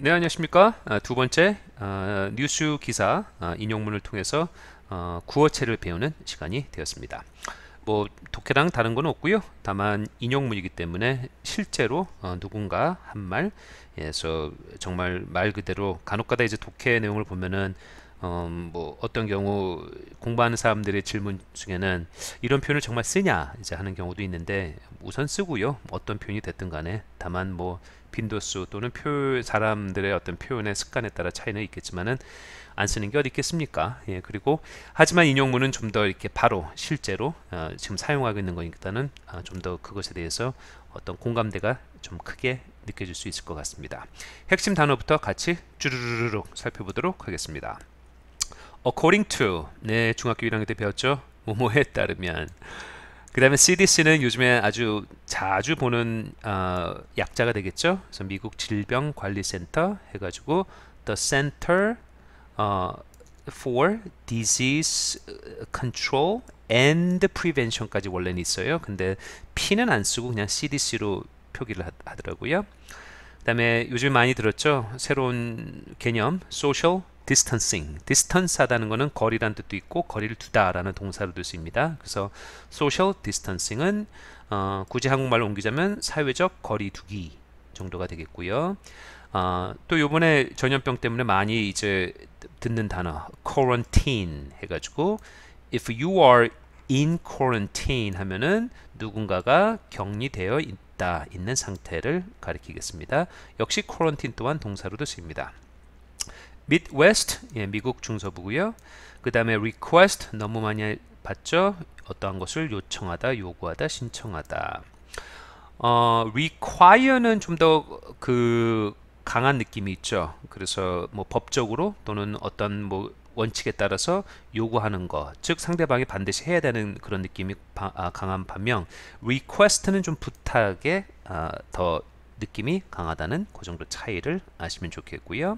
네 안녕하십니까 아, 두 번째 아, 뉴스 기사 아, 인용문을 통해서 어, 구어체를 배우는 시간이 되었습니다 뭐 독해랑 다른 건 없고요 다만 인용문이기 때문에 실제로 어, 누군가 한말에서 예, 정말 말 그대로 간혹가다 이제 독해 내용을 보면은 어, 뭐 어떤 경우 공부하는 사람들의 질문 중에는 이런 표현을 정말 쓰냐 이제 하는 경우도 있는데 우선 쓰고요 어떤 표현이 됐든 간에 다만 뭐 빈도수 또는 표 사람들의 어떤 표현의 습관에 따라 차이는 있겠지만은 안 쓰는 게 어디 있겠습니까? 예, 그리고 하지만 인용문은 좀 더 이렇게 바로 실제로 어, 지금 사용하고 있는 거니까는 어, 좀더 그것에 대해서 어떤 공감대가 좀 크게 느껴질 수 있을 것 같습니다. 핵심 단어부터 같이 쭈르르르 살펴보도록 하겠습니다. According to 네 중학교 1학년 때 배웠죠? 뭐뭐에 따르면 그 다음에 CDC는 요즘에 아주 자주 보는 어, 약자가 되겠죠. 그래서 미국 질병관리센터 해가지고 The Center 어, for Disease Control and Prevention까지 원래는 있어요. 근데 P는 안 쓰고 그냥 CDC로 표기를 하더라고요. 그 다음에 요즘 많이 들었죠. 새로운 개념 Social distancing. distance 하다는 거는 거리란 뜻도 있고 거리를 두다라는 동사로도 쓰입니다. 그래서 social distancing은 어, 굳이 한국말로 옮기자면 사회적 거리 두기 정도가 되겠고요. 어, 또 요번에 전염병 때문에 많이 이제 듣는 단어 quarantine 해가지고 if you are in quarantine 하면은 누군가가 격리되어 있다 있는 상태를 가리키겠습니다. 역시 quarantine 또한 동사로도 쓰입니다. Midwest 예, 미국 중서부고요. 그 다음에 request 너무 많이 봤죠. 어떠한 것을 요청하다, 요구하다, 신청하다. 어, require는 좀 더 그 강한 느낌이 있죠. 그래서 뭐 법적으로 또는 어떤 뭐 원칙에 따라서 요구하는 것, 즉 상대방이 반드시 해야 되는 그런 느낌이 바, 아, 강한 반면 request는 좀 부탁에 아, 더 느낌이 강하다는 그 정도 차이를 아시면 좋겠고요.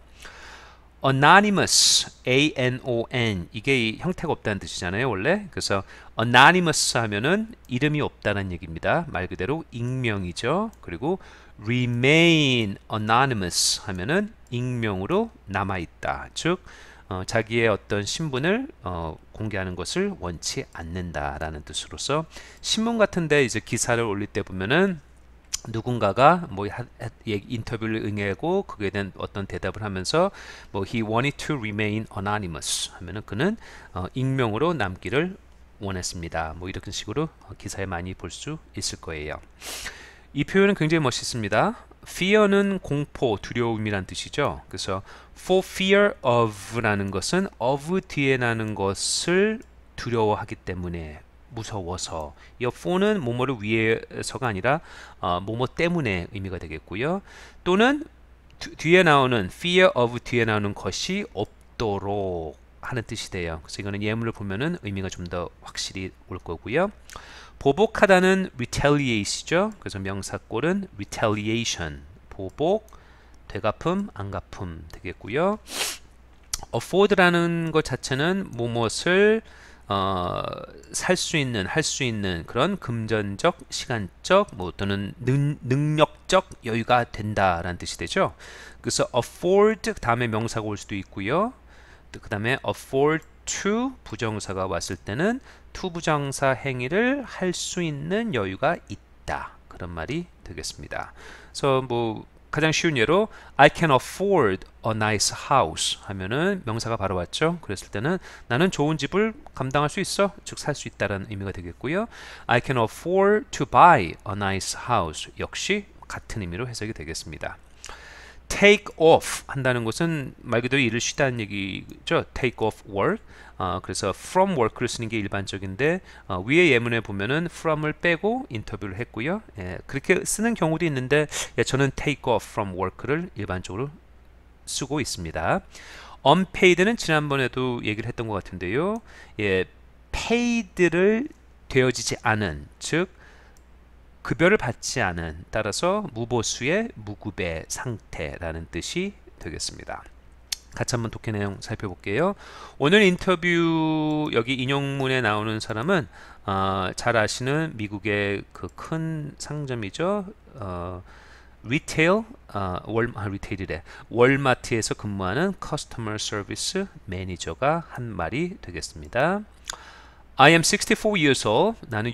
anonymous, A-N-O-N 이게 형태가 없다는 뜻이잖아요 원래 그래서 anonymous 하면은 이름이 없다는 얘기입니다 말 그대로 익명이죠 그리고 remain anonymous 하면은 익명으로 남아있다 즉 어, 자기의 어떤 신분을 어, 공개하는 것을 원치 않는다라는 뜻으로서 신문 같은데 이제 기사를 올릴 때 보면은 누군가가 뭐 인터뷰를 응하고 그에 대한 어떤 대답을 하면서 뭐 he wanted to remain anonymous 하면은 그는 어, 익명으로 남기를 원했습니다. 뭐 이런 식으로 어, 기사에 많이 볼 수 있을 거예요. 이 표현은 굉장히 멋있습니다. fear는 공포, 두려움이란 뜻이죠. 그래서 for fear of라는 것은 of 뒤에 나는 것을 두려워하기 때문에 무서워서 이 for는 뭐뭐를 위해서가 아니라 어, 뭐뭐 때문에 의미가 되겠고요. 또는 뒤, 뒤에 나오는 fear of 뒤에 나오는 것이 없도록 하는 뜻이 돼요. 그래서 이거는 예문을 보면은 의미가 좀 더 확실히 올 거고요. 보복하다는 retaliate죠. 그래서 명사골은 retaliation, 보복, 되갚음, 안갚음 되겠고요. afford라는 것 자체는 무엇을 뭐 어, 살수 있는 할 수 있는 그런 금전적 시간적 뭐 또는 능, 능력적 여유가 된다라는 뜻이 되죠 그래서 afford 그 다음에 명사가 올 수도 있고요 그 다음에 afford to 부정사가 왔을 때는 to 부정사 행위를 할 수 있는 여유가 있다 그런 말이 되겠습니다 그래서 뭐 가장 쉬운 예로 I can afford a nice house 하면은 명사가 바로 왔죠. 그랬을 때는 나는 좋은 집을 감당할 수 있어. 즉 살 수 있다라는 의미가 되겠고요. I can afford to buy a nice house 역시 같은 의미로 해석이 되겠습니다. take off 한다는 것은 말 그대로 일을 쉬다는 얘기죠. take off work. 어, 그래서 from work를 쓰는 게 일반적인데 어, 위에 예문에 보면은 from을 빼고 인터뷰를 했고요. 예, 그렇게 쓰는 경우도 있는데 예, 저는 take off from work를 일반적으로 쓰고 있습니다. unpaid는 지난번에도 얘기를 했던 것 같은데요. 예, paid를 되어지지 않은 즉 급여를 받지 않은 따라서 무보수의 무급의 상태라는 뜻이 되겠습니다. 같이 한번 독해 내용 살펴볼게요. 오늘 인터뷰 여기 인용문에 나오는 사람은 어, 잘 아시는 미국의 그 큰 상점이죠. 어, 리테일 어, 월, 아, 리테일이래 월마트에서 근무하는 커스터머 서비스 매니저가 한 말이 되겠습니다. I am 64 years old. 나는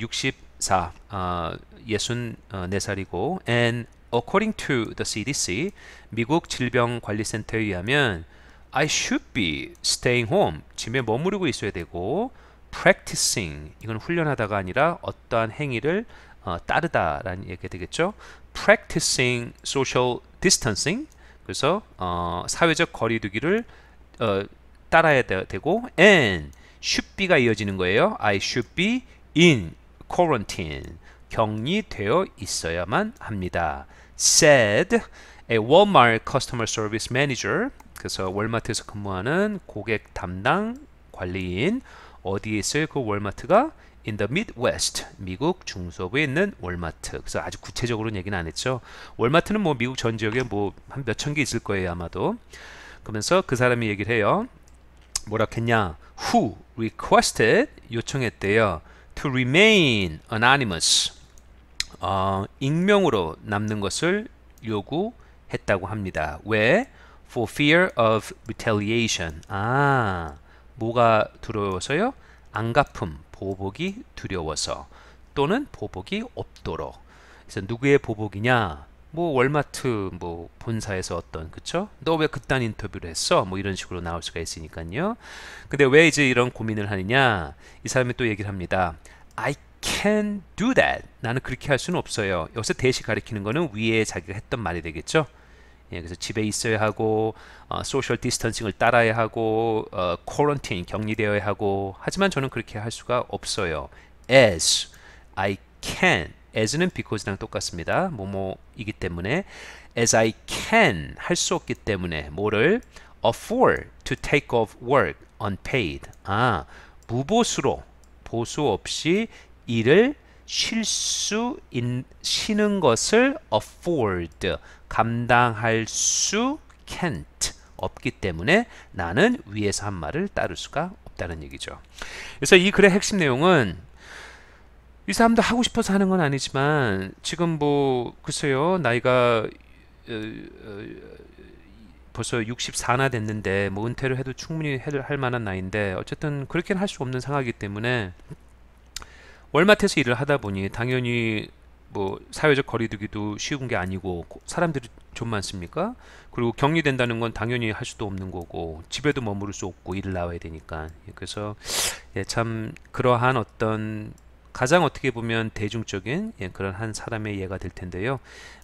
4, 어, 64살이고 and according to the CDC 미국 질병관리센터에 의하면 I should be staying home 집에 머무르고 있어야 되고 practicing 이건 훈련하다가 아니라 어떠한 행위를 어, 따르다라는 얘기가 되겠죠 practicing social distancing 그래서 어, 사회적 거리두기를 어, 따라야 되고 and should be가 이어지는 거예요 I should be in quarantine 격리되어 있어야만 합니다. said a Walmart customer service manager 그래서 월마트에서 근무하는 고객 담당 관리인 어디에 있어요? 그 월마트가 in the Midwest 미국 중서부에 있는 월마트 그래서 아주 구체적으로는 얘기는 안 했죠 월마트는 뭐 미국 전 지역에 뭐 한 몇 천 개 있을 거예요 아마도 그러면서 그 사람이 얘기를 해요 뭐라 했냐 who requested 요청했대요 to remain anonymous 어, 익명으로 남는 것을 요구했다고 합니다. 왜? for fear of retaliation 아 뭐가 두려워서요? 안 갚음, 보복이 두려워서 또는 보복이 없도록 그래서 누구의 보복이냐? 뭐 월마트 뭐 본사에서 어떤 그쵸? 너왜 그딴 인터뷰를 했어? 뭐 이런 식으로 나올 수가 있으니까요. 근데 왜 이제 이런 고민을 하느냐? 이 사람이 또 얘기를 합니다. I can do that. 나는 그렇게 할 수는 없어요. 여기서 대시 가리키는 거는 위에 자기가 했던 말이 되겠죠. 예, 그래서 집에 있어야 하고 어, 소셜 디스턴싱을 따라야 하고 어, 쿼런틴 격리되어야 하고 하지만 저는 그렇게 할 수가 없어요. As I can as는 because랑 똑같습니다. 뭐뭐이기 때문에 as I can 할 수 없기 때문에 뭐를 afford to take off work unpaid 아 무보수로 보수 없이 일을 쉴수 쉬는 것을 afford 감당할 수 can't 없기 때문에 나는 위에서 한 말을 따를 수가 없다는 얘기죠. 그래서 이 글의 핵심 내용은 이 사람도 하고 싶어서 하는 건 아니지만 지금 뭐 글쎄요 나이가 어, 어, 벌써 64나 됐는데 뭐 은퇴를 해도 충분히 해도 할 만한 나이인데 어쨌든 그렇게는 할 수 없는 상황이기 때문에 월마트에서 일을 하다 보니 당연히 뭐 사회적 거리두기도 쉬운 게 아니고 사람들이 좀 많습니까? 그리고 격리된다는 건 당연히 할 수도 없는 거고 집에도 머무를 수 없고 일을 나와야 되니까 그래서 예, 참 그러한 어떤 가장 어떻게 보면 대중적인 예, 그런 한 사람의 예가 될 텐데요.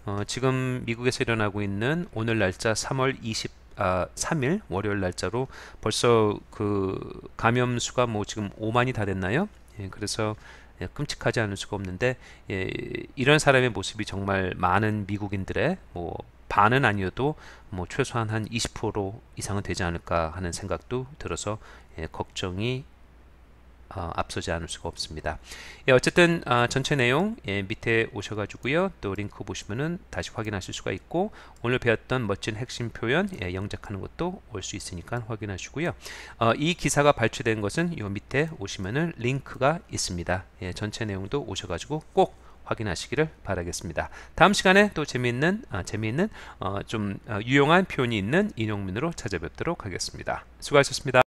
어, 지금 미국에서 일어나고 있는 오늘 날짜 3월 20 아, 3일 월요일 날짜로 벌써 그 감염 수가 뭐 지금 5만이 다 됐나요? 예, 그래서 예, 끔찍하지 않을 수가 없는데 예, 이런 사람의 모습이 정말 많은 미국인들의 뭐 반은 아니어도 뭐 최소한 한 20% 이상은 되지 않을까 하는 생각도 들어서 예, 걱정이 어, 앞서지 않을 수가 없습니다. 예, 어쨌든 아, 전체 내용 예, 밑에 오셔가지고요. 또 링크 보시면은 다시 확인하실 수가 있고 오늘 배웠던 멋진 핵심 표현 예, 영작하는 것도 올 수 있으니까 확인하시고요. 어, 이 기사가 발췌된 것은 요 밑에 오시면은 링크가 있습니다. 예, 전체 내용도 오셔가지고 꼭 확인하시기를 바라겠습니다. 다음 시간에 또 재미있는 아, 재미있는 어, 좀 어, 유용한 표현이 있는 인용문으로 찾아뵙도록 하겠습니다. 수고하셨습니다.